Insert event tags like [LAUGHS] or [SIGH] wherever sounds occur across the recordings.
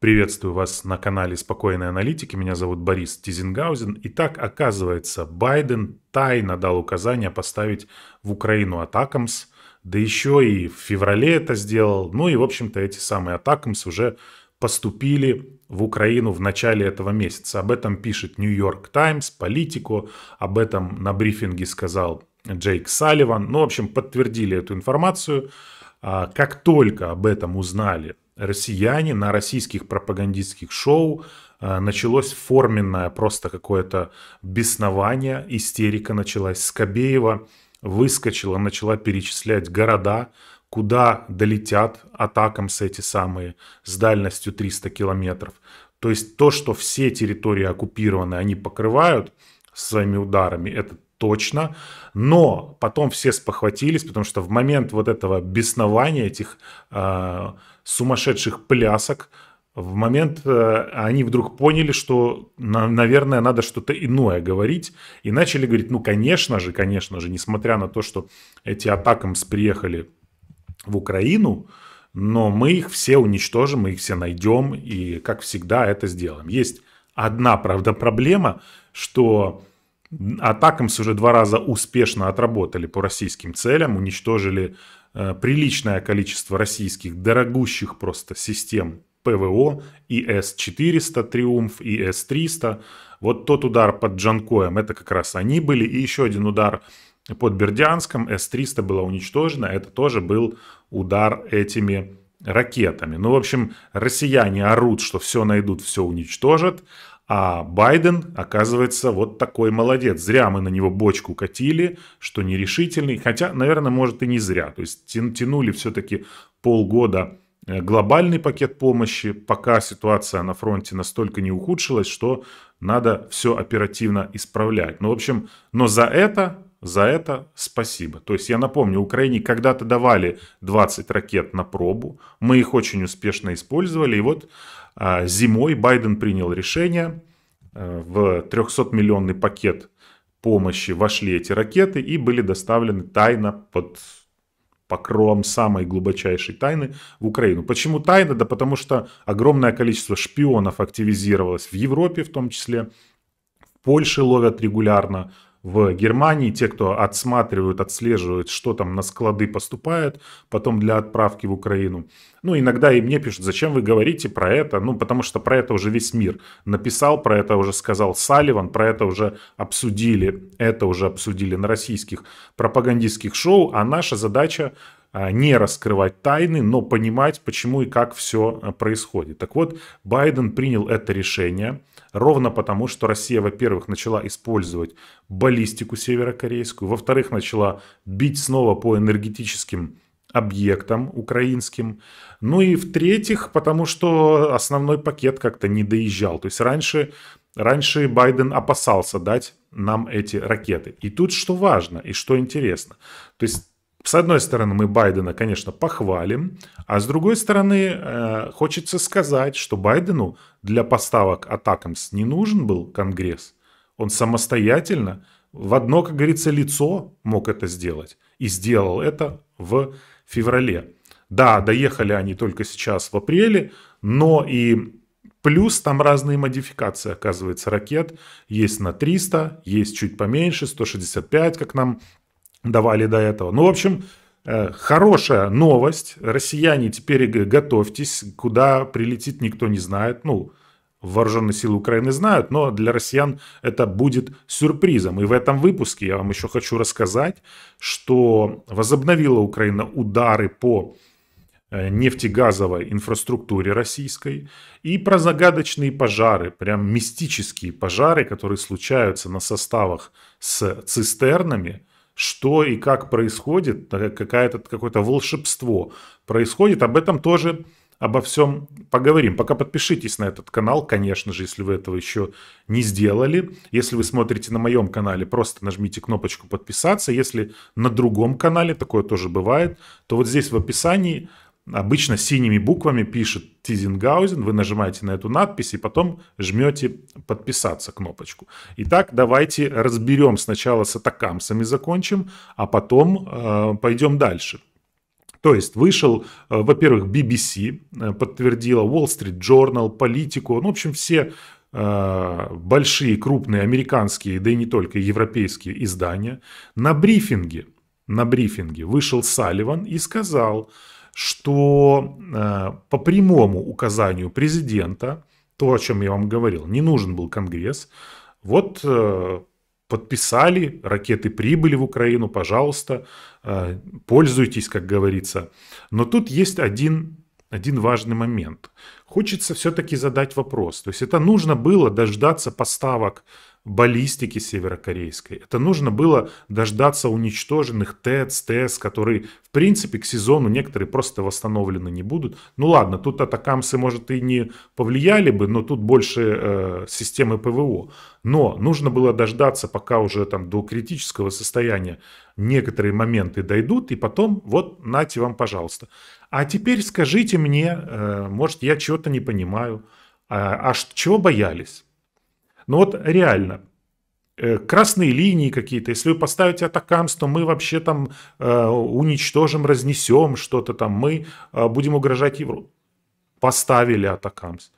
Приветствую вас на канале «Спокойной аналитики». Меня зовут Борис Тизенгаузен. Итак, оказывается, Байден тайно дал указание поставить в Украину атакамс, да еще и в феврале это сделал. Ну и, в общем-то, эти самые атакамс уже поступили в Украину в начале этого месяца. Об этом пишет «Нью-Йорк Таймс», «Политику», об этом на брифинге сказал Джейк Салливан. Ну, в общем, подтвердили эту информацию. А как только об этом узнали россияне на российских пропагандистских шоу э, началось форменное просто какое-то беснование, истерика началась. Скобеева выскочила, начала перечислять города, куда долетят атакам с эти самые с дальностью 300 километров. То есть то, что все территории оккупированы, они покрывают своими ударами, это точно. Но потом все спохватились, потому что в момент вот этого беснования этих э, сумасшедших плясок, в момент э, они вдруг поняли, что, наверное, надо что-то иное говорить, и начали говорить, ну, конечно же, конечно же, несмотря на то, что эти атакамс приехали в Украину, но мы их все уничтожим, мы их все найдем, и, как всегда, это сделаем. Есть одна, правда, проблема, что атакамс уже два раза успешно отработали по российским целям, уничтожили Э, приличное количество российских дорогущих просто систем ПВО, и С-400 «Триумф», и С-300. Вот тот удар под Джанкоем, это как раз они были. И еще один удар под Бердянском, С-300 была уничтожена. Это тоже был удар этими ракетами. Ну, в общем, россияне орут, что все найдут, все уничтожат. А Байден, оказывается, вот такой молодец. Зря мы на него бочку катили, что нерешительный. Хотя, наверное, может и не зря. То есть тянули все-таки полгода э, глобальный пакет помощи, пока ситуация на фронте настолько не ухудшилась, что надо все оперативно исправлять. Ну, в общем, но за это за это спасибо. То есть я напомню, Украине когда-то давали 20 ракет на пробу, мы их очень успешно использовали, и вот а, зимой Байден принял решение, а, в 300-миллионный пакет помощи вошли эти ракеты и были доставлены тайно под покровом самой глубочайшей тайны в Украину. Почему тайна? Да потому что огромное количество шпионов активизировалось в Европе в том числе, в Польше ловят регулярно в Германии, те, кто отсматривают, отслеживают, что там на склады поступает, потом для отправки в Украину. Ну, иногда и мне пишут, зачем вы говорите про это? Ну, потому что про это уже весь мир написал, про это уже сказал Салливан, про это уже обсудили, это уже обсудили на российских пропагандистских шоу, а наша задача а, не раскрывать тайны, но понимать, почему и как все а, происходит. Так вот, Байден принял это решение ровно потому, что Россия, во-первых, начала использовать баллистику северокорейскую, во-вторых, начала бить снова по энергетическим объектам украинским. Ну и в-третьих, потому что основной пакет как-то не доезжал. То есть раньше, раньше Байден опасался дать нам эти ракеты. И тут что важно и что интересно. То есть с одной стороны, мы Байдена, конечно, похвалим, а с другой стороны, э, хочется сказать, что Байдену для поставок атакамс не нужен был Конгресс. Он самостоятельно в одно, как говорится, лицо мог это сделать. И сделал это в феврале. Да, доехали они только сейчас в апреле, но и плюс там разные модификации, оказывается, ракет. Есть на 300, есть чуть поменьше, 165, как нам давали до этого. Ну, в общем, э, хорошая новость. Россияне, теперь готовьтесь. Куда прилетит, никто не знает. Ну, вооруженные силы Украины знают, но для россиян это будет сюрпризом. И в этом выпуске я вам еще хочу рассказать, что возобновила Украина удары по э, нефтегазовой инфраструктуре российской и про загадочные пожары, прям мистические пожары, которые случаются на составах с цистернами – что и как происходит, какое-то какое волшебство происходит. Об этом тоже обо всем поговорим. Пока подпишитесь на этот канал, конечно же, если вы этого еще не сделали. Если вы смотрите на моем канале, просто нажмите кнопочку подписаться. Если на другом канале, такое тоже бывает, то вот здесь в описании обычно синими буквами пишет Тизенгаузен, вы нажимаете на эту надпись и потом жмете «Подписаться» кнопочку. Итак, давайте разберем сначала с атакамсами, закончим, а потом э, пойдем дальше. То есть вышел, э, во-первых, BBC, э, подтвердила Wall Street Journal, политику, ну, в общем, все э, большие, крупные американские, да и не только европейские издания. На брифинге, на брифинге вышел Салливан и сказал – что э, по прямому указанию президента, то, о чем я вам говорил, не нужен был Конгресс, вот э, подписали, ракеты прибыли в Украину, пожалуйста, э, пользуйтесь, как говорится. Но тут есть один один важный момент. Хочется все-таки задать вопрос. То есть это нужно было дождаться поставок баллистики северокорейской. Это нужно было дождаться уничтоженных ТЭЦ, ТЭС, которые, в принципе, к сезону некоторые просто восстановлены не будут. Ну ладно, тут атакамсы, может, и не повлияли бы, но тут больше э, системы ПВО. Но нужно было дождаться, пока уже там до критического состояния некоторые моменты дойдут, и потом вот нате вам, пожалуйста. А теперь скажите мне, э, может, я чего-то не понимаю, а, а чего боялись? Ну вот реально, э, красные линии какие-то, если вы поставите атакамс, то мы вообще там э, уничтожим, разнесем что-то там, мы будем угрожать Европе. Поставили атакамс.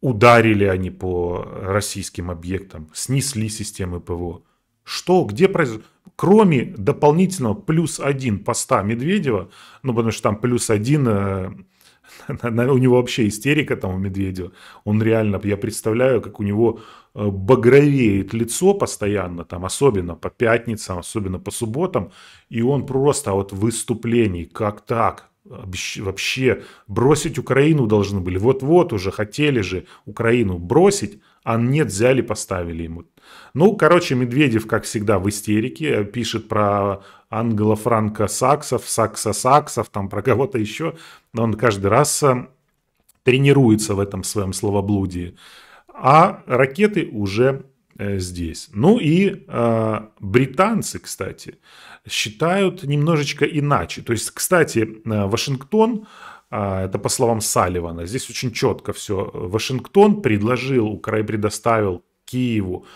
Ударили они по российским объектам, снесли системы ПВО. Что, где произошло? Кроме дополнительного плюс один поста Медведева, ну, потому что там плюс один, э, [LAUGHS] у него вообще истерика там у Медведева. Он реально, я представляю, как у него э, багровеет лицо постоянно, там, особенно по пятницам, особенно по субботам, и он просто вот в выступлении, как так, вообще бросить Украину должны были. Вот-вот уже хотели же Украину бросить, а нет, взяли, поставили ему. Ну, короче, Медведев, как всегда, в истерике, пишет про англо-франко-саксов, сакса-саксов, там про кого-то еще. Но он каждый раз э, тренируется в этом своем словоблудии. А ракеты уже э, здесь. Ну и э, британцы, кстати, считают немножечко иначе. То есть, кстати, э, Вашингтон а, это по словам Салливана. Здесь очень четко все. Вашингтон предложил, Украина предоставил Киеву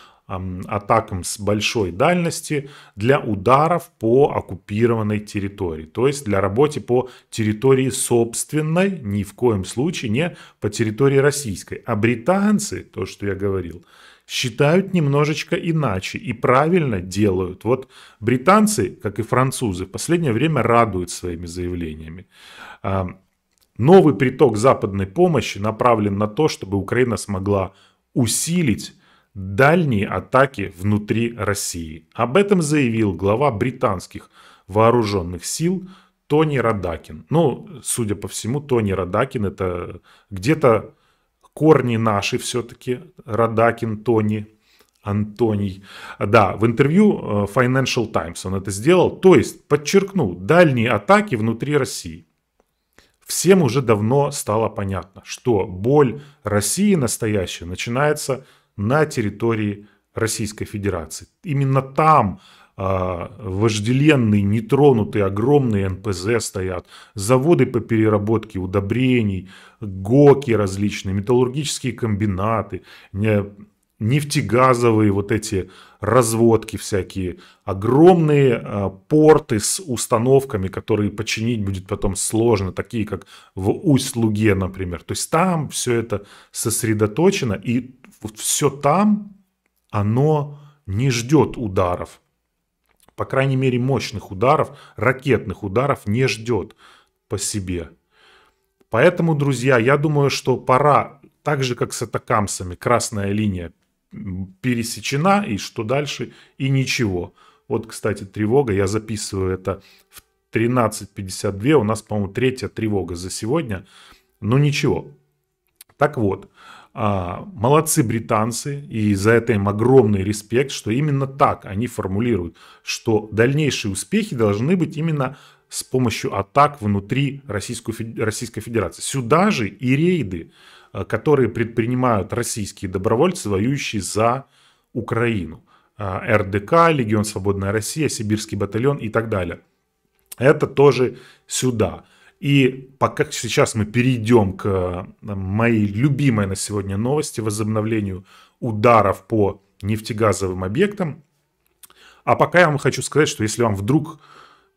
атакам с большой дальности для ударов по оккупированной территории. То есть для работы по территории собственной, ни в коем случае не по территории российской. А британцы, то, что я говорил, считают немножечко иначе и правильно делают. Вот британцы, как и французы, в последнее время радуют своими заявлениями. Новый приток западной помощи направлен на то, чтобы Украина смогла усилить дальние атаки внутри России. Об этом заявил глава британских вооруженных сил Тони Радакин. Ну, судя по всему, Тони Радакин это где-то корни наши все-таки. Радакин, Тони, Антоний. Да, в интервью э, Financial Times он это сделал. То есть подчеркнул дальние атаки внутри России всем уже давно стало понятно, что боль России настоящая начинается на территории Российской Федерации. Именно там а, вожделенные, нетронутые, огромные НПЗ стоят, заводы по переработке удобрений, ГОКи различные, металлургические комбинаты, нефтегазовые вот эти разводки всякие, огромные э, порты с установками, которые починить будет потом сложно, такие как в Усть-Луге, например. То есть там все это сосредоточено, и все там, оно не ждет ударов. По крайней мере, мощных ударов, ракетных ударов не ждет по себе. Поэтому, друзья, я думаю, что пора, так же как с атакамсами, красная линия пересечена, и что дальше, и ничего. Вот, кстати, тревога, я записываю это в 13.52, у нас, по-моему, третья тревога за сегодня, но ничего. Так вот, а, молодцы британцы, и за это им огромный респект, что именно так они формулируют, что дальнейшие успехи должны быть именно с помощью атак внутри Российской Федерации. Сюда же и рейды. Э, которые предпринимают российские добровольцы, воюющие за Украину. Э, РДК, Легион Свободная Россия, Сибирский батальон и так далее. Это тоже сюда. И пока сейчас мы перейдем к э, моей любимой на сегодня новости, возобновлению ударов по нефтегазовым объектам. А пока я вам хочу сказать, что если вам вдруг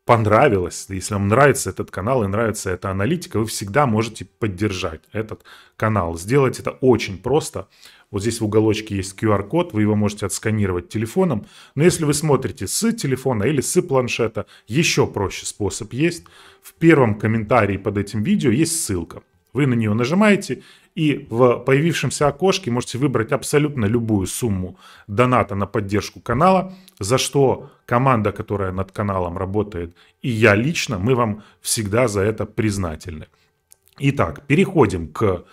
понравилось, если вам нравится этот канал и нравится эта аналитика, вы всегда можете поддержать этот канал. Сделать это очень просто. Вот здесь в уголочке есть QR-код, вы его можете отсканировать телефоном. Но если вы смотрите с телефона или с планшета, еще проще способ есть. В первом комментарии под этим видео есть ссылка. Вы на нее нажимаете и в появившемся окошке можете выбрать абсолютно любую сумму доната на поддержку канала, за что команда, которая над каналом работает, и я лично, мы вам всегда за это признательны. Итак, переходим к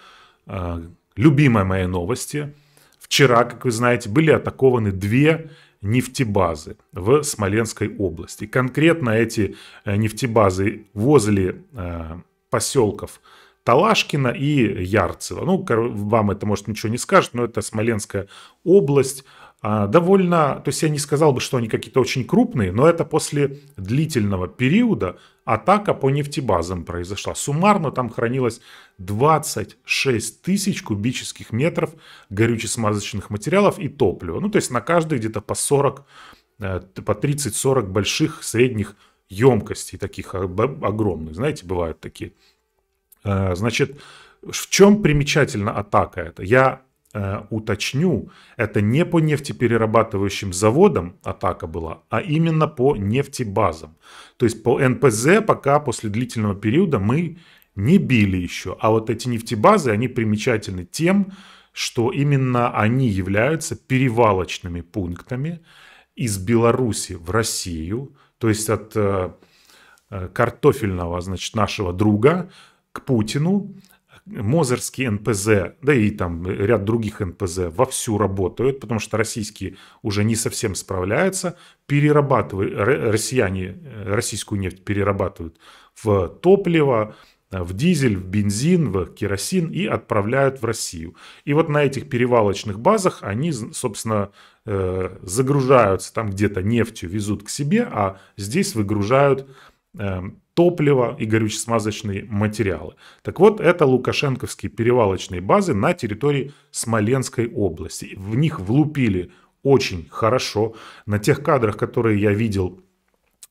э, любимой моей новости. Вчера, как вы знаете, были атакованы две нефтебазы в Смоленской области. Конкретно эти э, нефтебазы возле э, поселков Талашкина и Ярцева. Ну, вам это, может, ничего не скажет, но это Смоленская область. А, довольно, то есть я не сказал бы, что они какие-то очень крупные, но это после длительного периода атака по нефтебазам произошла. Суммарно там хранилось 26 тысяч кубических метров горюче-смазочных материалов и топлива. Ну, то есть на каждый где-то по 40, э, по 30-40 больших средних емкостей таких а, огромных. Знаете, бывают такие Э, значит, в чем примечательна атака эта? Я э, уточню, это не по нефтеперерабатывающим заводам атака была, а именно по нефтебазам. То есть по НПЗ пока после длительного периода мы не били еще. А вот эти нефтебазы, они примечательны тем, что именно они являются перевалочными пунктами из Беларуси в Россию, то есть от э, картофельного, значит, нашего друга к Путину. Мозерский НПЗ, да и там ряд других НПЗ вовсю работают, потому что российские уже не совсем справляются. Перерабатывают, россияне э, российскую нефть перерабатывают в топливо, э, в дизель, в бензин, в керосин и отправляют в Россию. И вот на этих перевалочных базах они, собственно, э, загружаются там где-то нефтью, везут к себе, а здесь выгружают эм, топливо и горюче-смазочные материалы. Так вот, это лукашенковские перевалочные базы на территории Смоленской области. В них влупили очень хорошо. На тех кадрах, которые я видел,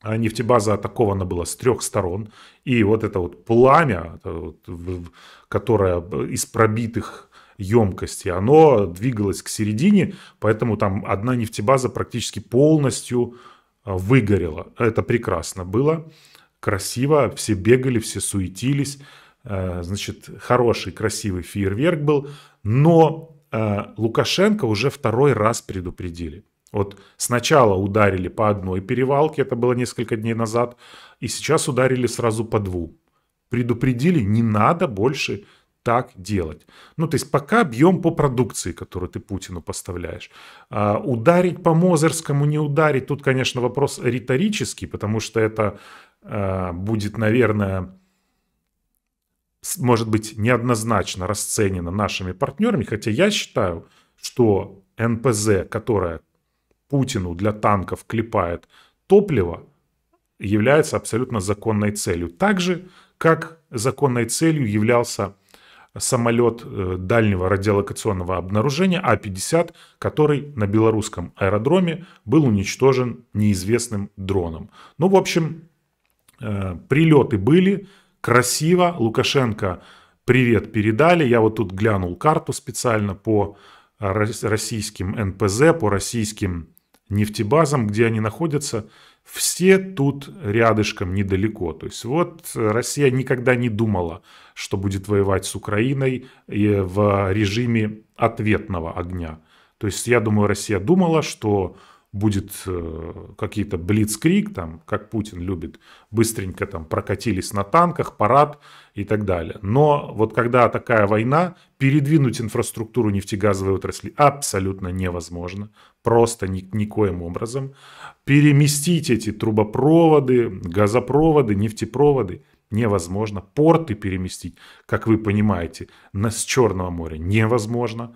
а, нефтебаза атакована была с трех сторон. И вот это вот пламя, которое из пробитых емкости, оно двигалось к середине, поэтому там одна нефтебаза практически полностью а, выгорела. Это прекрасно было красиво, все бегали, все суетились, э, значит, хороший, красивый фейерверк был, но э, Лукашенко уже второй раз предупредили. Вот сначала ударили по одной перевалке, это было несколько дней назад, и сейчас ударили сразу по двум. Предупредили, не надо больше так делать. Ну, то есть пока бьем по продукции, которую ты Путину поставляешь. А ударить по Мозерскому, не ударить, тут, конечно, вопрос риторический, потому что это Э, будет, наверное, может быть, неоднозначно расценена нашими партнерами, хотя я считаю, что НПЗ, которая Путину для танков клепает топливо, является абсолютно законной целью. Так же, как законной целью являлся самолет э, дальнего радиолокационного обнаружения А-50, который на белорусском аэродроме был уничтожен неизвестным дроном. Ну, в общем, Э, прилеты были, красиво. Лукашенко привет передали. Я вот тут глянул карту специально по российским НПЗ, по российским нефтебазам, где они находятся. Все тут рядышком недалеко. То есть вот Россия никогда не думала, что будет воевать с Украиной э, в режиме ответного огня. То есть я думаю, Россия думала, что будет э, какие-то блицкрик, там, как Путин любит, быстренько там прокатились на танках, парад и так далее. Но вот когда такая война, передвинуть инфраструктуру нефтегазовой отрасли абсолютно невозможно, просто ни, никоим образом. Переместить эти трубопроводы, газопроводы, нефтепроводы невозможно. Порты переместить, как вы понимаете, на, с Черного моря невозможно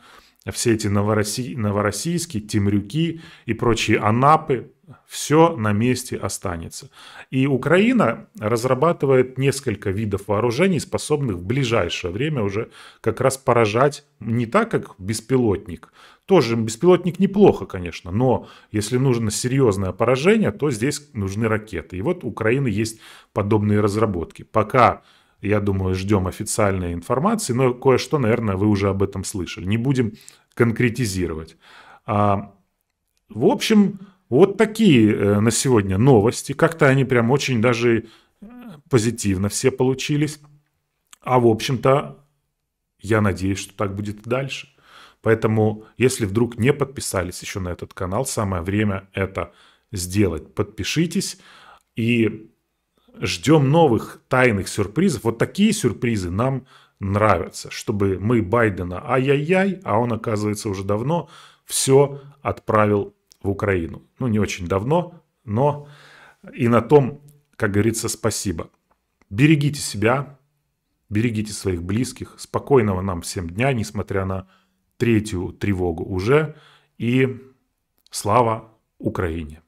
все эти Новороссий, Новороссийски, Темрюки и прочие Анапы, все на месте останется. И Украина разрабатывает несколько видов вооружений, способных в ближайшее время уже как раз поражать не так, как беспилотник. Тоже беспилотник неплохо, конечно, но если нужно серьезное поражение, то здесь нужны ракеты. И вот у Украины есть подобные разработки. Пока я думаю, ждем официальной информации, но кое-что, наверное, вы уже об этом слышали. Не будем конкретизировать. А, в общем, вот такие э, на сегодня новости. Как-то они прям очень даже э, позитивно все получились. А в общем-то, я надеюсь, что так будет и дальше. Поэтому, если вдруг не подписались еще на этот канал, самое время это сделать. Подпишитесь и ждем новых тайных сюрпризов. Вот такие сюрпризы нам нравятся, чтобы мы Байдена ай-яй-яй, а он, оказывается, уже давно все отправил в Украину. Ну, не очень давно, но и на том, как говорится, спасибо. Берегите себя, берегите своих близких. Спокойного нам всем дня, несмотря на третью тревогу уже. И слава Украине!